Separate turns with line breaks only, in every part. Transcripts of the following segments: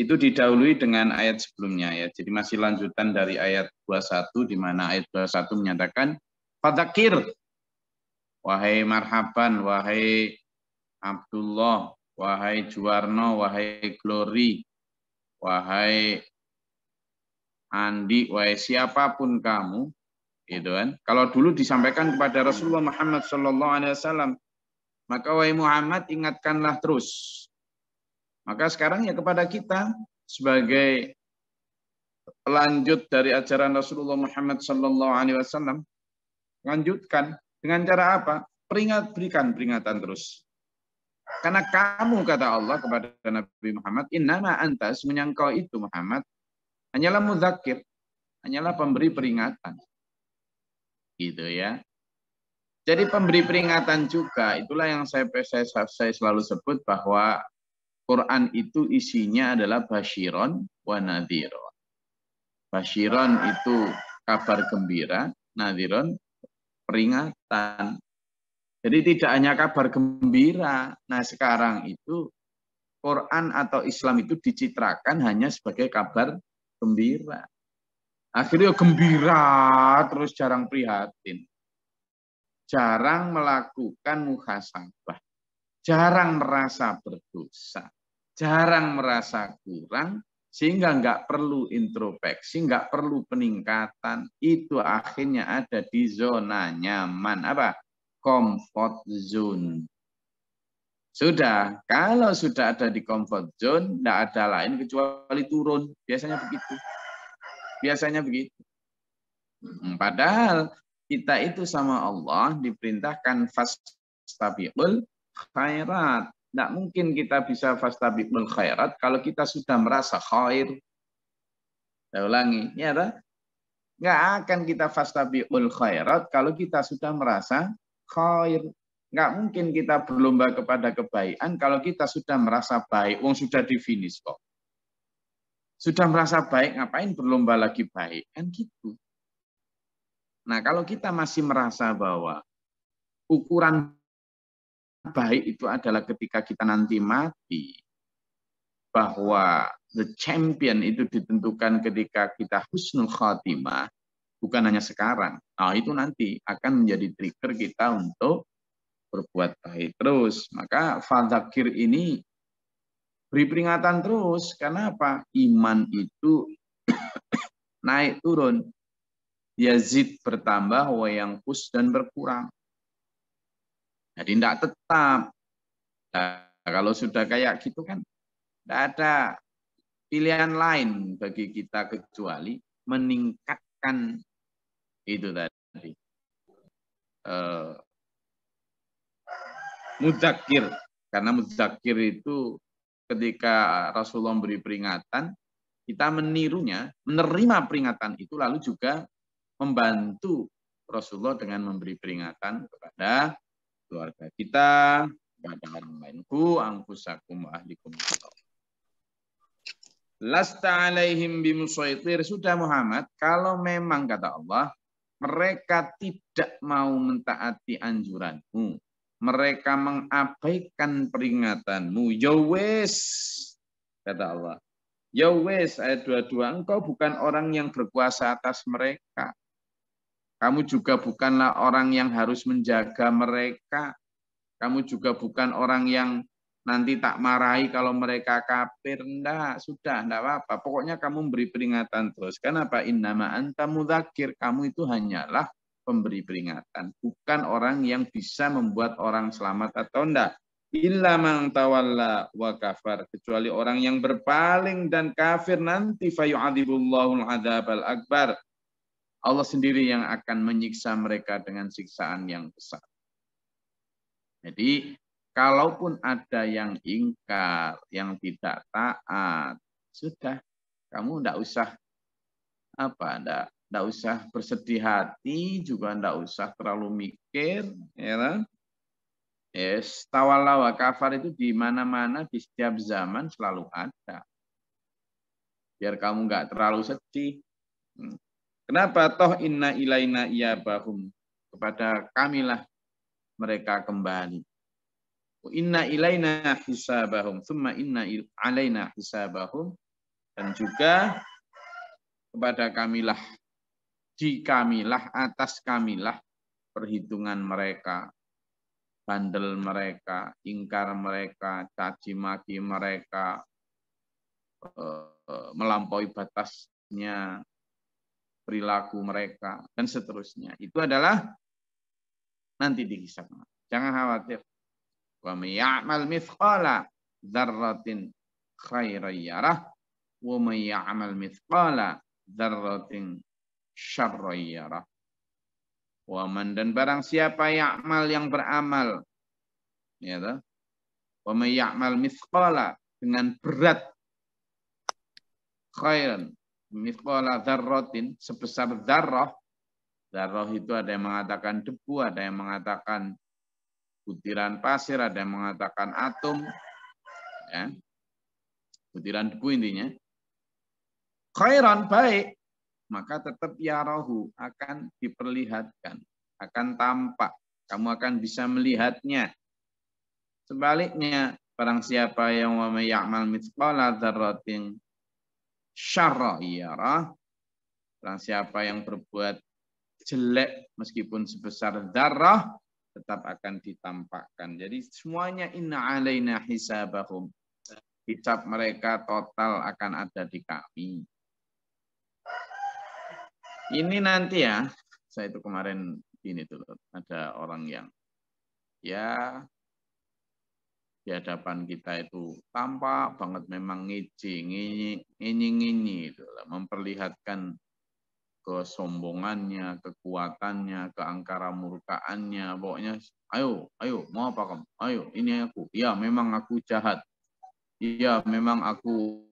itu didahului dengan ayat sebelumnya ya. Jadi masih lanjutan dari ayat 21 di mana ayat 21 menyatakan fadakir wahai marhaban wahai Abdullah wahai Juwarno wahai Glory wahai Andi wahai siapapun kamu gitu kan. Kalau dulu disampaikan kepada Rasulullah Muhammad saw maka wahai Muhammad ingatkanlah terus maka sekarang ya kepada kita sebagai lanjut dari ajaran Rasulullah Muhammad Sallallahu Alaihi Wasallam, lanjutkan dengan cara apa? Peringat berikan peringatan terus. Karena kamu kata Allah kepada Nabi Muhammad, innama antas menyangkau itu Muhammad hanyalah muzakir, hanyalah pemberi peringatan. Gitu ya. Jadi pemberi peringatan juga itulah yang saya saya, saya selalu sebut bahwa Quran itu isinya adalah bashiron wa nadhiron. Basyiron itu kabar gembira, nadiron peringatan. Jadi tidak hanya kabar gembira. Nah sekarang itu Quran atau Islam itu dicitrakan hanya sebagai kabar gembira. Akhirnya ya gembira terus jarang prihatin. Jarang melakukan muhasabah. Jarang merasa berdosa jarang merasa kurang, sehingga nggak perlu introspeksi, nggak perlu peningkatan. Itu akhirnya ada di zona nyaman. Apa? Comfort zone. Sudah, kalau sudah ada di comfort zone, tidak ada lain kecuali turun. Biasanya begitu. Biasanya begitu. Hmm, padahal kita itu sama Allah diperintahkan fastabiqul khairat. Tidak mungkin kita bisa fastabikul khairat kalau kita sudah merasa khair. Saya ulangi, ya Nggak akan kita fastabiul khairat kalau kita sudah merasa khair. Nggak mungkin kita berlomba kepada kebaikan kalau kita sudah merasa baik. Wong sudah difinis kok. Sudah merasa baik, ngapain berlomba lagi baik? Kan gitu. Nah, kalau kita masih merasa bahwa ukuran baik itu adalah ketika kita nanti mati, bahwa the champion itu ditentukan ketika kita husnul khatimah, bukan hanya sekarang. Nah, itu nanti akan menjadi trigger kita untuk berbuat baik terus. Maka fadzakir ini beri peringatan terus. Karena apa? Iman itu naik turun. Yazid bertambah, wayang pus dan berkurang. Jadi tidak tetap. Nah, kalau sudah kayak gitu kan tidak ada pilihan lain bagi kita kecuali meningkatkan itu tadi. Uh, mudzakir karena mudzakir itu ketika Rasulullah beri peringatan kita menirunya menerima peringatan itu lalu juga membantu Rasulullah dengan memberi peringatan kepada keluarga kita, kepada orang lainku, angkusakum ahlikum. Lasta alaihim bimusaitir. Sudah Muhammad, kalau memang kata Allah, mereka tidak mau mentaati anjuranmu. Mereka mengabaikan peringatanmu. Yowes, ya kata Allah. Yowes, ya ayat 22, engkau bukan orang yang berkuasa atas mereka. Kamu juga bukanlah orang yang harus menjaga mereka. Kamu juga bukan orang yang nanti tak marahi kalau mereka kafir. Enggak, sudah, enggak apa-apa. Pokoknya kamu beri peringatan terus. Kenapa? Innama anta mudhakir. Kamu itu hanyalah pemberi peringatan. Bukan orang yang bisa membuat orang selamat atau enggak. Illa mang tawalla wa kafar. Kecuali orang yang berpaling dan kafir nanti fayu'adibullahu al-adab al-akbar Allah sendiri yang akan menyiksa mereka dengan siksaan yang besar. Jadi, kalaupun ada yang ingkar, yang tidak taat, sudah kamu tidak usah apa, tidak tidak usah bersedih hati, juga tidak usah terlalu mikir, ya kan? Yes, tawalawa kafar itu di mana-mana di setiap zaman selalu ada. Biar kamu nggak terlalu sedih. Hmm. Kenapa toh inna ilaina iyabahum kepada kamilah mereka kembali. Inna ilaina hisabahum, summa inna alaina hisabahum dan juga kepada kamilah di kamilah atas kamilah perhitungan mereka, bandel mereka, ingkar mereka, caci maki mereka, eh, melampaui batasnya, perilaku mereka, dan seterusnya. Itu adalah nanti dihisap. Jangan khawatir. Wa miya'mal mithqala dzarratin khairan yarah wa miya'mal mithqala dzarratin syarran yarah. Wa man dan barang siapa ya'mal yang beramal ya toh? Wa miya'mal mithqala dengan berat khairan mithqala dzarratin sebesar dzarrah dzarrah itu ada yang mengatakan debu ada yang mengatakan butiran pasir ada yang mengatakan atom ya butiran debu intinya khairan baik maka tetap ya rohu akan diperlihatkan akan tampak kamu akan bisa melihatnya sebaliknya barang siapa yang wa ya'mal mithqala dzarratin yara. Iya, Barang siapa yang berbuat jelek meskipun sebesar darah, tetap akan ditampakkan. Jadi semuanya inna alaina hisabahum. Hisab mereka total akan ada di kami. Ini nanti ya, saya itu kemarin ini tuh ada orang yang ya di hadapan kita itu tampak banget memang ngici, ngini, ngini, memperlihatkan kesombongannya, kekuatannya, keangkara murkaannya, pokoknya ayo, ayo, mau apa kamu? Ayo, ini aku. Ya, memang aku jahat. Ya, memang aku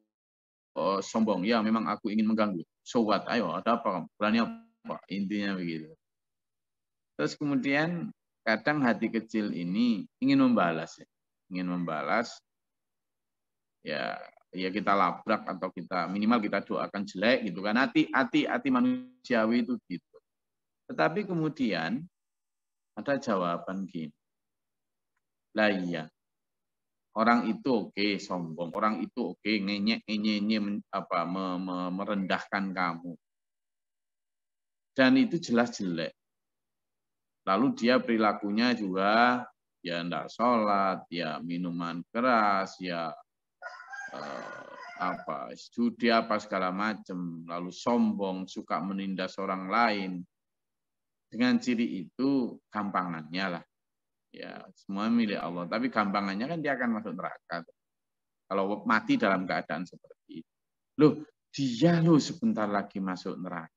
uh, sombong. Ya, memang aku ingin mengganggu. So what? Ayo, ada apa kamu? Berani apa? Intinya begitu. Terus kemudian kadang hati kecil ini ingin membalas ya ingin membalas ya ya kita labrak atau kita minimal kita doakan jelek gitu kan hati hati hati manusiawi itu gitu tetapi kemudian ada jawaban gini lah iya orang itu oke okay, sombong orang itu oke okay, ngenyek apa me, me, merendahkan kamu dan itu jelas jelek lalu dia perilakunya juga ya enggak sholat, ya minuman keras, ya eh, apa studi apa segala macam, lalu sombong, suka menindas orang lain. Dengan ciri itu gampangannya lah. Ya, semua milik Allah. Tapi gampangannya kan dia akan masuk neraka. Kalau mati dalam keadaan seperti itu. Loh, dia loh sebentar lagi masuk neraka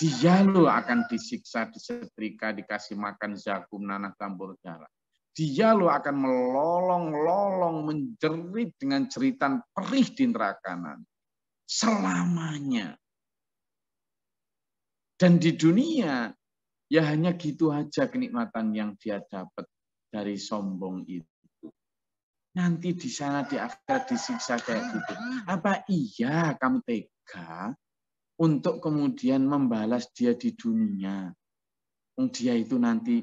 dia lo akan disiksa, disetrika, dikasih makan zakum, nanah, tambur, darah. Dia lo akan melolong-lolong, menjerit dengan cerita perih di neraka nanti. Selamanya. Dan di dunia, ya hanya gitu aja kenikmatan yang dia dapat dari sombong itu. Nanti di sana di akhirat disiksa kayak gitu. Apa iya kamu tega untuk kemudian membalas dia di dunia. Dia itu nanti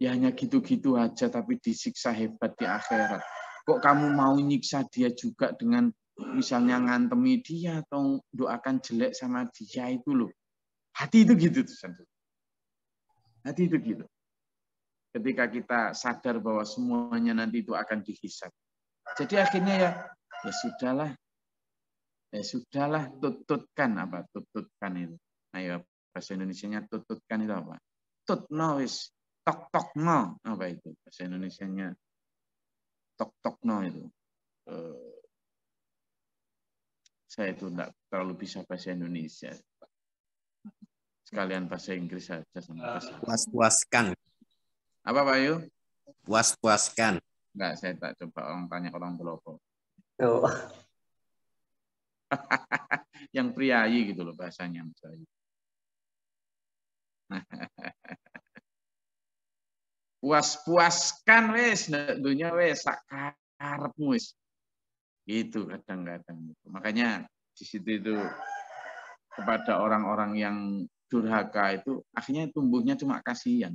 ya hanya gitu-gitu aja tapi disiksa hebat di akhirat. Kok kamu mau nyiksa dia juga dengan misalnya ngantemi dia atau doakan jelek sama dia itu loh. Hati itu gitu tuh. Hati itu gitu. Ketika kita sadar bahwa semuanya nanti itu akan dihisap. Jadi akhirnya ya ya sudahlah Ya sudahlah tututkan apa? Tututkan itu. Ayo bahasa Indonesianya tututkan itu apa? tutnois wis tok tok no apa itu bahasa Indonesianya tok tok no itu. Uh, saya itu tidak terlalu bisa bahasa Indonesia. Sekalian bahasa Inggris saja sama eh, bahasa. Puas puaskan. Apa Pak Yu? Puas puaskan. Enggak, saya tak coba orang tanya orang pelopor. Oh. yang priayi gitu loh bahasanya Mas Puas-puaskan wes dunia wes sakarepmu wes. Gitu kadang-kadang. Makanya di situ itu kepada orang-orang yang durhaka itu akhirnya tumbuhnya cuma kasihan.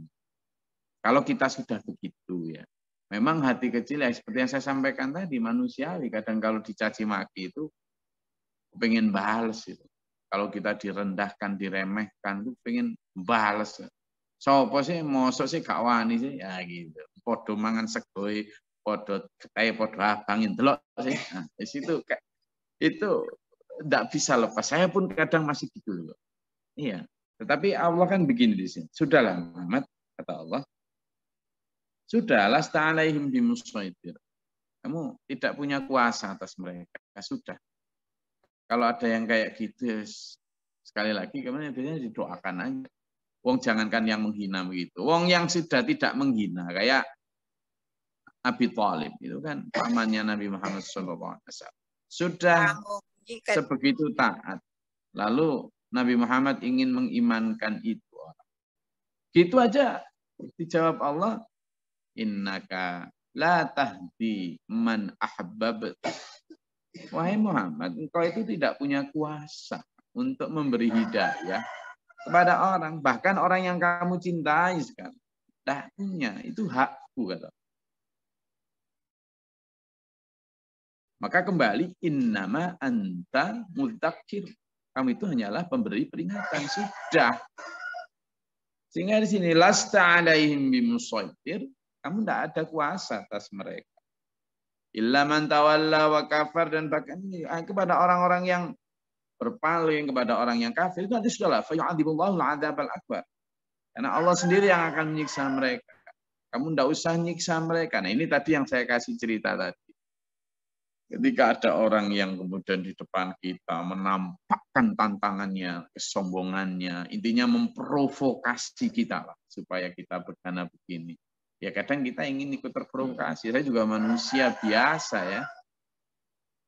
Kalau kita sudah begitu ya. Memang hati kecil ya seperti yang saya sampaikan tadi manusiawi kadang kalau dicaci maki itu pengen bales itu. Kalau kita direndahkan, diremehkan, tuh pengen balas. Sopo sih, mosok sih gak wani sih, ya gitu. Podo mangan segoi, podo ketai, podo abangin, delok sih. Nah, di situ itu tidak bisa lepas. Saya pun kadang masih gitu loh. Iya. Tetapi Allah kan begini di sini. Sudahlah Muhammad, kata Allah. Sudahlah sta'alaihim bimusaitir. Kamu tidak punya kuasa atas mereka. Sudah. Kalau ada yang kayak gitu, ya sekali lagi kemarin biasanya didoakan aja. Wong jangankan yang menghina begitu. Wong yang sudah tidak menghina kayak Abi Thalib itu kan pamannya Nabi Muhammad SAW. Sudah nah, oh, sebegitu taat. Lalu Nabi Muhammad ingin mengimankan itu. Gitu aja dijawab Allah, innaka la tahdi man ahbabta Wahai Muhammad, engkau itu tidak punya kuasa untuk memberi hidayah kepada orang, bahkan orang yang kamu cintai sekarang. Tidak punya, itu hakku kata. Maka kembali innama anta mutakhir. Kamu itu hanyalah pemberi peringatan sudah. Sehingga di sini lasta alaihim bimusaitir, kamu tidak ada kuasa atas mereka. Illa man tawalla wa kafar dan bahkan eh, kepada orang-orang yang berpaling kepada orang yang kafir itu nanti sudahlah fayu'adzibullahu al akbar. Karena Allah sendiri yang akan menyiksa mereka. Kamu tidak usah nyiksa mereka. Nah ini tadi yang saya kasih cerita tadi. Ketika ada orang yang kemudian di depan kita menampakkan tantangannya, kesombongannya, intinya memprovokasi kita lah, supaya kita bergana begini. Ya kadang kita ingin ikut terprovokasi. Hmm. Saya juga manusia biasa ya.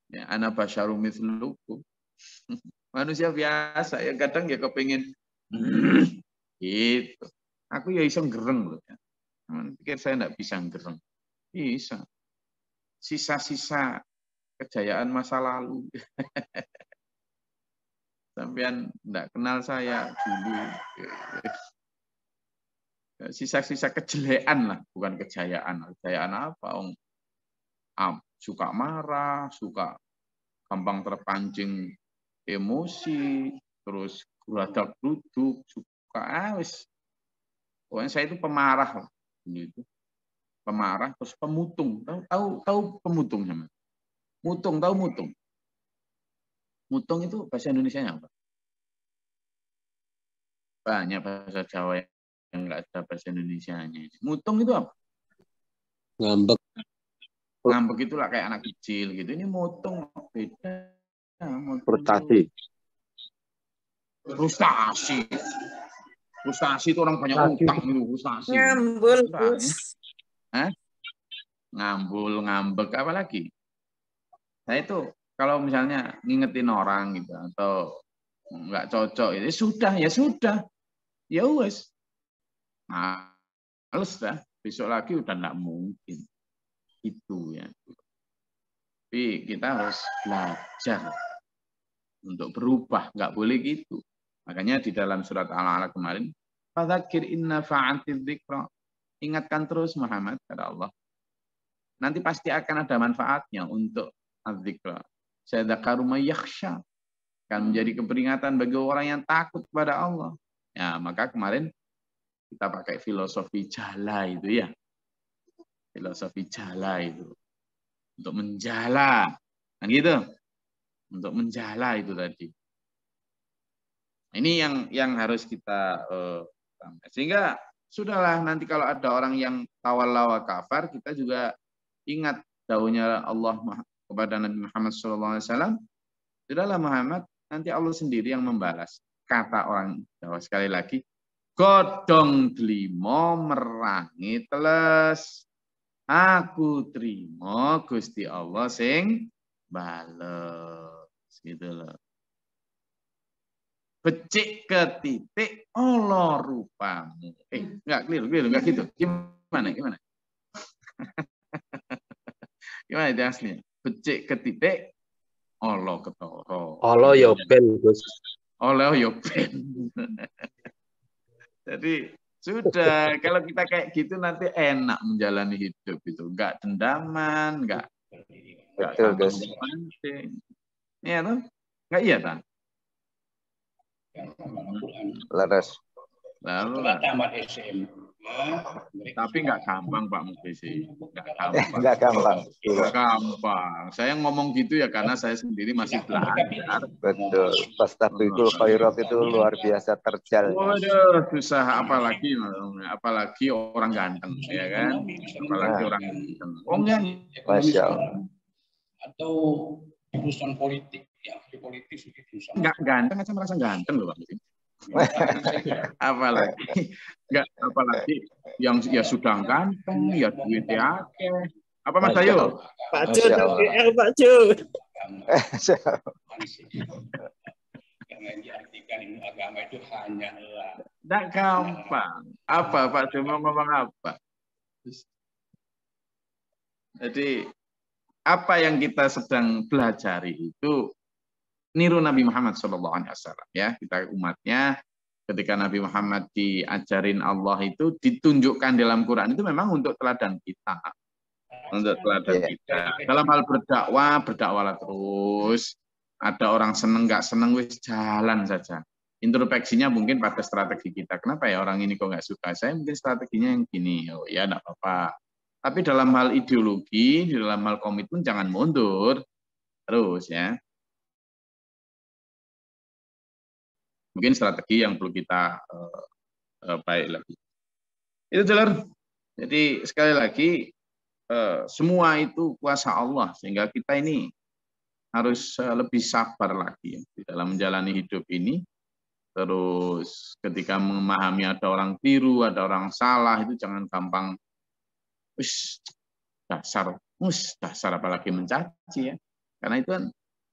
Ya, ana basyarum manusia biasa ya kadang ya kepengen gitu. Aku ya iseng gereng loh ya. Cuman pikir saya enggak bisa gereng. Bisa. Sisa-sisa kejayaan masa lalu. Sampian enggak kenal saya dulu. Ya, sisa-sisa kejelekan lah, bukan kejayaan. Kejayaan apa? Om suka marah, suka gampang terpancing emosi, terus geradak duduk, suka awis. Ah, Pokoknya saya itu pemarah Pemarah terus pemutung. Tahu tahu tahu pemutung sama. Mutung, tahu mutung. Mutung itu bahasa Indonesia apa? Banyak bahasa Jawa nggak ada bahasa Indonesia-nya. Mutung itu apa? Ngambek. Ngambek itulah kayak anak kecil gitu. Ini mutung beda. Frustasi. Frustasi. Frustasi itu orang banyak utang itu frustasi. Ngambul. Ngambul, ngambek apa lagi? nah, itu kalau misalnya ngingetin orang gitu atau nggak cocok itu ya sudah ya sudah ya wes males dah besok lagi udah nggak mungkin itu ya tapi kita harus belajar untuk berubah nggak boleh gitu makanya di dalam surat al-alaq kemarin Fadzakir inna fa'atid dzikra. Ingatkan terus Muhammad kata Allah. Nanti pasti akan ada manfaatnya untuk az-dzikra. Sadzakaru yakhsha akan menjadi keperingatan bagi orang yang takut kepada Allah. Ya, maka kemarin kita pakai filosofi jala itu ya. Filosofi jala itu. Untuk menjala. Kan gitu. Untuk menjala itu tadi. Ini yang yang harus kita uh, sehingga sudahlah nanti kalau ada orang yang tawallawa kafar kita juga ingat daunnya Allah kepada Nabi Muhammad SAW. Sudahlah Muhammad, nanti Allah sendiri yang membalas. Kata orang Jawa sekali lagi, godhong limo merangi teles. Aku terima Gusti Allah sing bales. Gitu loh. Becik ke titik Allah rupamu. Eh, enggak hmm. keliru, keliru, enggak gitu. Gimana, gimana? gimana itu aslinya? Becik ke titik Allah ketoro. Allah ya Gus. Allah ya Jadi sudah kalau kita kayak gitu nanti enak menjalani hidup itu, nggak dendaman, nggak nggak pancing. Iya tuh, nggak iya kan? Laras. Laras. tamat tapi nggak gampang Pak Mukbisi, nggak gampang. Nggak gampang. gampang. Saya ngomong gitu ya karena saya sendiri masih belajar. Betul. Fastabiqul khairat itu luar biasa terjal. Waduh, susah apalagi apalagi orang ganteng ya kan. Apalagi nah. orang ganteng. Oh enggak.
Masya Allah.
Atau jurusan politik ya, di politik Nggak Enggak ganteng saya merasa ganteng loh Pak Mukbisi. apalagi enggak apalagi yang ya sudah ganteng ya duitnya akeh apa Mas Ayu Pak Ju GR Pak Ju yang diartikan ilmu agama itu hanyalah tidak gampang apa Pak Ju mau ngomong apa jadi apa yang kita sedang pelajari itu niru Nabi Muhammad Shallallahu Alaihi Wasallam ya kita umatnya ketika Nabi Muhammad diajarin Allah itu ditunjukkan dalam Quran itu memang untuk teladan kita untuk teladan yeah. kita dalam hal berdakwah berdakwalah terus ada orang seneng nggak seneng wis jalan saja introspeksinya mungkin pada strategi kita kenapa ya orang ini kok nggak suka saya mungkin strateginya yang gini oh ya enggak apa-apa tapi dalam hal ideologi di dalam hal komitmen jangan mundur terus ya mungkin strategi yang perlu kita uh, uh, baik lagi. Itu jelas. Jadi sekali lagi uh, semua itu kuasa Allah sehingga kita ini harus uh, lebih sabar lagi ya, dalam menjalani hidup ini. Terus ketika memahami ada orang tiru ada orang salah itu jangan gampang us dasar, us dasar apalagi mencaci ya. Karena itu kan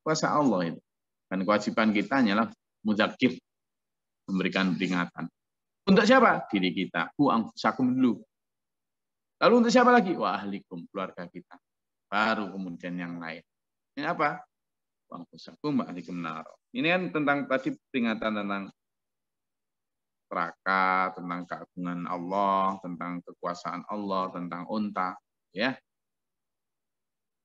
kuasa Allah itu. Dan kewajiban kita hanyalah muzakir memberikan peringatan. Untuk siapa? Diri kita. Uang sakum dulu. Lalu untuk siapa lagi? Wa ahlikum, keluarga kita. Baru kemudian yang lain. Ini apa? Uang sakum, wa ahlikum naro. Ini kan tentang tadi peringatan tentang neraka, tentang keagungan Allah, tentang kekuasaan Allah, tentang unta, ya.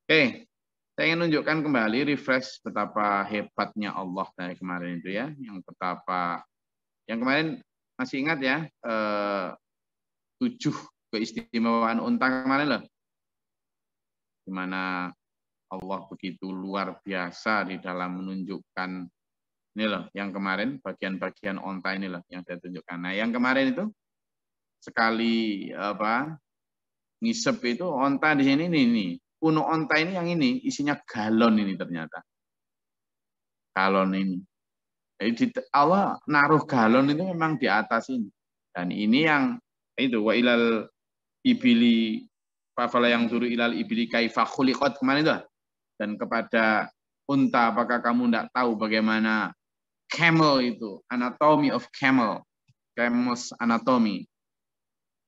Oke, saya ingin tunjukkan kembali refresh betapa hebatnya Allah dari kemarin itu ya, yang betapa yang kemarin masih ingat ya, eh, tujuh keistimewaan unta kemarin loh. Dimana Allah begitu luar biasa di dalam menunjukkan ini loh, yang kemarin bagian-bagian onta ini loh yang saya tunjukkan. Nah, yang kemarin itu sekali apa ngisep itu onta di sini ini nih. Puno onta ini yang ini isinya galon ini ternyata. Galon ini. Allah naruh galon itu memang di atas ini. Dan ini yang itu wa ilal ibili fafala yang suruh ilal ibili kaifa khuliqat kemarin itu. Dan kepada unta apakah kamu tidak tahu bagaimana camel itu anatomy of camel camel's anatomy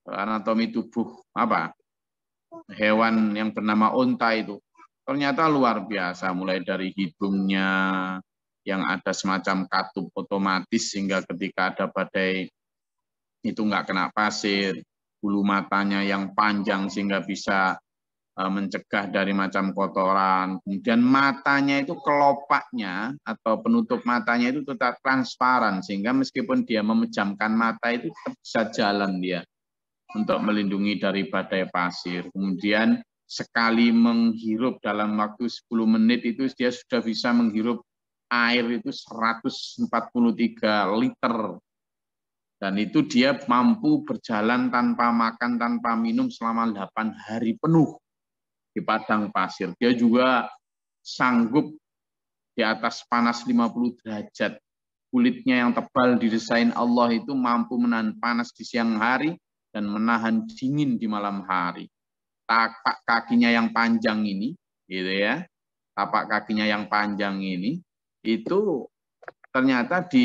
anatomi tubuh apa hewan yang bernama unta itu ternyata luar biasa mulai dari hidungnya yang ada semacam katup otomatis sehingga ketika ada badai itu nggak kena pasir, bulu matanya yang panjang sehingga bisa e, mencegah dari macam kotoran. Kemudian matanya itu kelopaknya atau penutup matanya itu tetap transparan sehingga meskipun dia memejamkan mata itu tetap bisa jalan dia untuk melindungi dari badai pasir. Kemudian sekali menghirup dalam waktu 10 menit itu dia sudah bisa menghirup air itu 143 liter. Dan itu dia mampu berjalan tanpa makan, tanpa minum selama 8 hari penuh di padang pasir. Dia juga sanggup di atas panas 50 derajat. Kulitnya yang tebal didesain Allah itu mampu menahan panas di siang hari dan menahan dingin di malam hari. Tapak kakinya yang panjang ini, gitu ya, tapak kakinya yang panjang ini itu ternyata di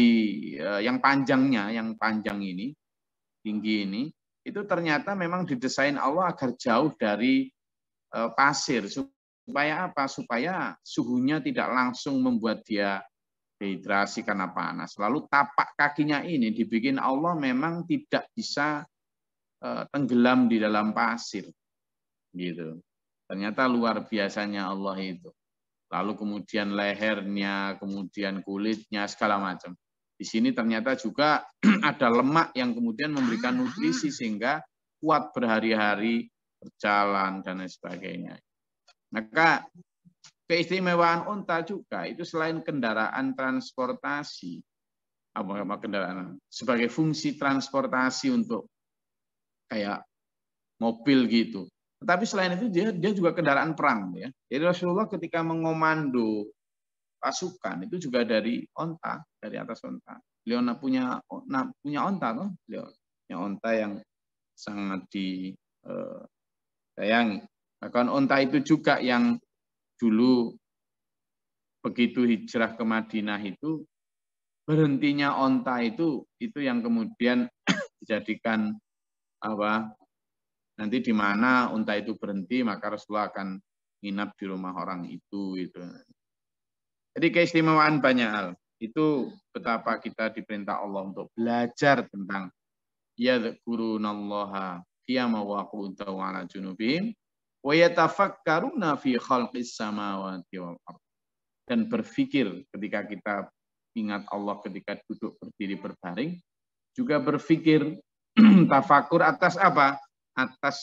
eh, yang panjangnya, yang panjang ini, tinggi ini, itu ternyata memang didesain Allah agar jauh dari eh, pasir. Supaya apa? Supaya suhunya tidak langsung membuat dia dehidrasi karena panas. Lalu tapak kakinya ini dibikin Allah memang tidak bisa eh, tenggelam di dalam pasir. Gitu. Ternyata luar biasanya Allah itu lalu kemudian lehernya, kemudian kulitnya, segala macam. Di sini ternyata juga ada lemak yang kemudian memberikan nutrisi hmm. sehingga kuat berhari-hari, berjalan, dan lain sebagainya. Maka keistimewaan unta juga itu selain kendaraan transportasi, apa kendaraan sebagai fungsi transportasi untuk kayak mobil gitu tetapi selain itu dia dia juga kendaraan perang ya. Jadi Rasulullah ketika mengomando pasukan itu juga dari onta, dari atas onta. Beliau punya punya onta loh, beliau punya onta yang sangat di eh, sayangi. Bahkan onta itu juga yang dulu begitu hijrah ke Madinah itu berhentinya onta itu itu yang kemudian dijadikan apa nanti di mana unta itu berhenti maka Rasulullah akan nginap di rumah orang itu itu. Jadi keistimewaan banyak hal. Itu betapa kita diperintah Allah untuk belajar tentang ya guru wa qu'udan mawaku unta junubihim wa yatafakkaruna fi khalqis samawati wal Dan berpikir ketika kita ingat Allah ketika duduk berdiri berbaring, juga berpikir tafakur atas apa? atas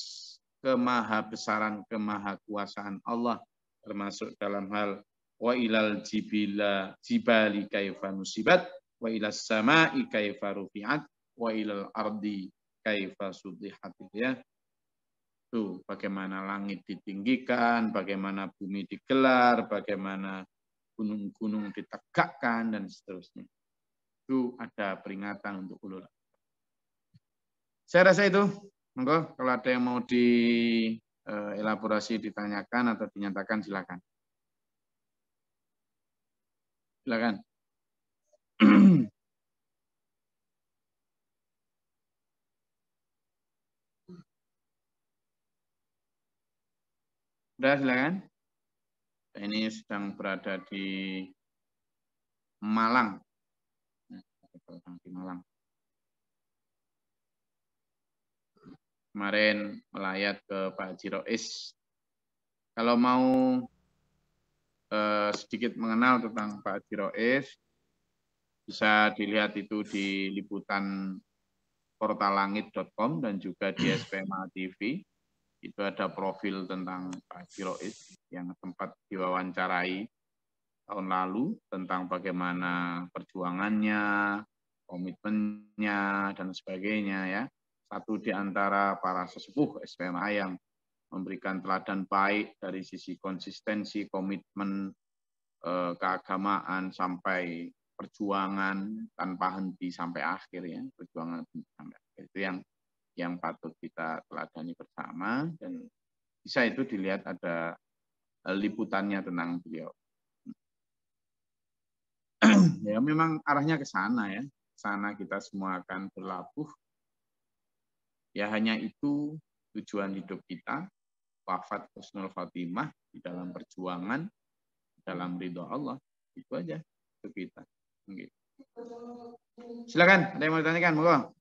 kemahabesaran kemahakuasaan Allah termasuk dalam hal wa ilal jibila jibali kaifa nusibat wa ilas sama'i kaifa rufi'at wa ilal ardi kaifa sudihat ya tuh bagaimana langit ditinggikan bagaimana bumi digelar bagaimana gunung-gunung ditegakkan dan seterusnya itu ada peringatan untuk ulul saya rasa itu Monggo kalau ada yang mau dielaborasi, eh, ditanyakan atau dinyatakan silakan. Silakan. Sudah silakan. Ini sedang berada di Malang. Nah, di Malang. kemarin melayat ke Pak Haji Rois. Kalau mau eh, sedikit mengenal tentang Pak Haji Rois, bisa dilihat itu di liputan portalangit.com dan juga di SPMA TV. Itu ada profil tentang Pak Haji Rois yang sempat diwawancarai tahun lalu tentang bagaimana perjuangannya, komitmennya, dan sebagainya ya satu di antara para sesepuh SMA yang memberikan teladan baik dari sisi konsistensi, komitmen, eh, keagamaan, sampai perjuangan tanpa henti sampai akhir ya, perjuangan sampai akhir. Itu yang yang patut kita teladani bersama dan bisa itu dilihat ada eh, liputannya tentang beliau. ya memang arahnya ke sana ya, sana kita semua akan berlabuh Ya hanya itu tujuan hidup kita, wafat husnul fatimah di dalam perjuangan, dalam ridho Allah. Itu aja itu kita. Okay. Silakan, ada yang mau ditanyakan, monggo.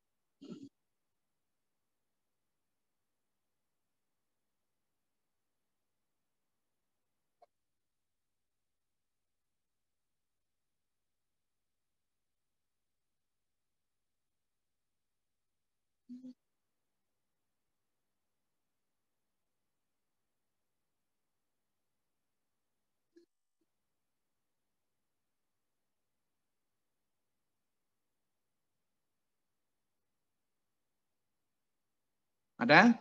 Ada?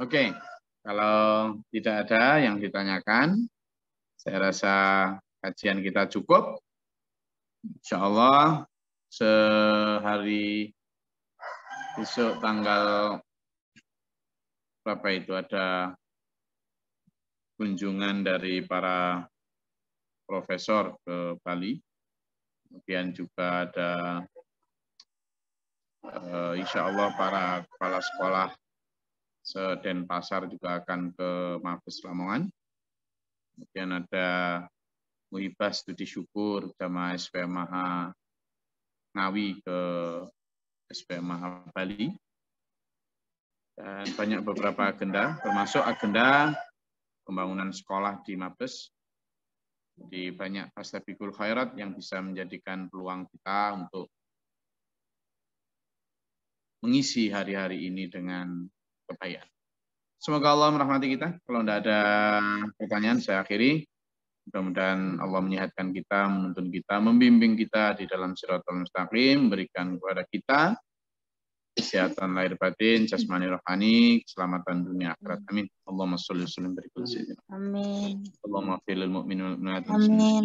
Oke, okay. kalau tidak ada yang ditanyakan, saya rasa kajian kita cukup. Insya Allah sehari besok tanggal berapa itu ada kunjungan dari para profesor ke Bali. Kemudian juga ada uh, insya Allah para kepala sekolah seden pasar juga akan ke Mabes Lamongan. Kemudian ada Muhibah Studi Syukur Jamaah SPMH Ngawi ke SPMH Bali. Dan banyak beberapa agenda, termasuk agenda pembangunan sekolah di Mabes, di banyak pastabikul khairat yang bisa menjadikan peluang kita untuk mengisi hari-hari ini dengan kebaikan. Semoga Allah merahmati kita. Kalau tidak ada pertanyaan, saya akhiri. Mudah-mudahan Allah menyehatkan kita, menuntun kita, membimbing kita di dalam siratul mustaqim, berikan kepada kita kesehatan lahir batin, jasmani rohani, keselamatan dunia akhirat. Amin. Allahumma sholli wa sallim Amin. Allahumma mu'minin Amin.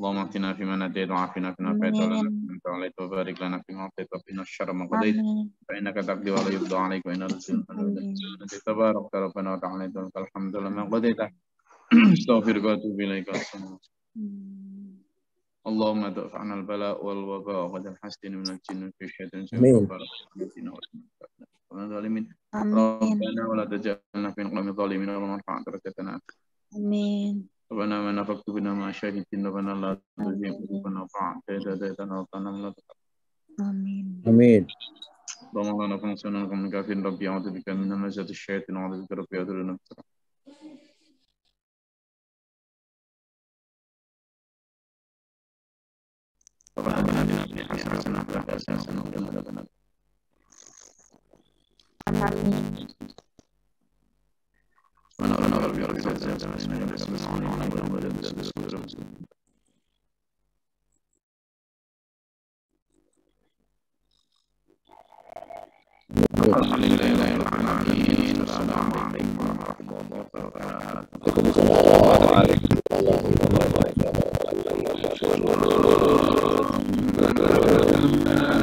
اللهم اهدنا فيمن هديت وعافنا فيما عافيت ولا عليك وبارك لنا فيما اعطيت وقنا الشر ما قضيت فانك تقضي ولا يقضى عليك وان الرسول تبارك ربنا وتعالى لك الحمد لما قضيت استغفرك واتوب اليك اللهم دفعنا البلاء والوباء وقد الحسن من الجن في الشيطان الظالمين ربنا ولا تجعلنا في القوم الظالمين وارفع درجتنا امين ربنا ما نفقت بنا ما شاهد ربنا لا تزيم قلوبنا تيدا هدايتنا وطنا من آمين آمين اللهم لا نفهم سنة من كافر ربي أعوذ بك من همزة الشياطين أعوذ بك ربي أعوذ بك ربنا ربي ربي الحمد لله رب العالمين السلام عليكم ورحمة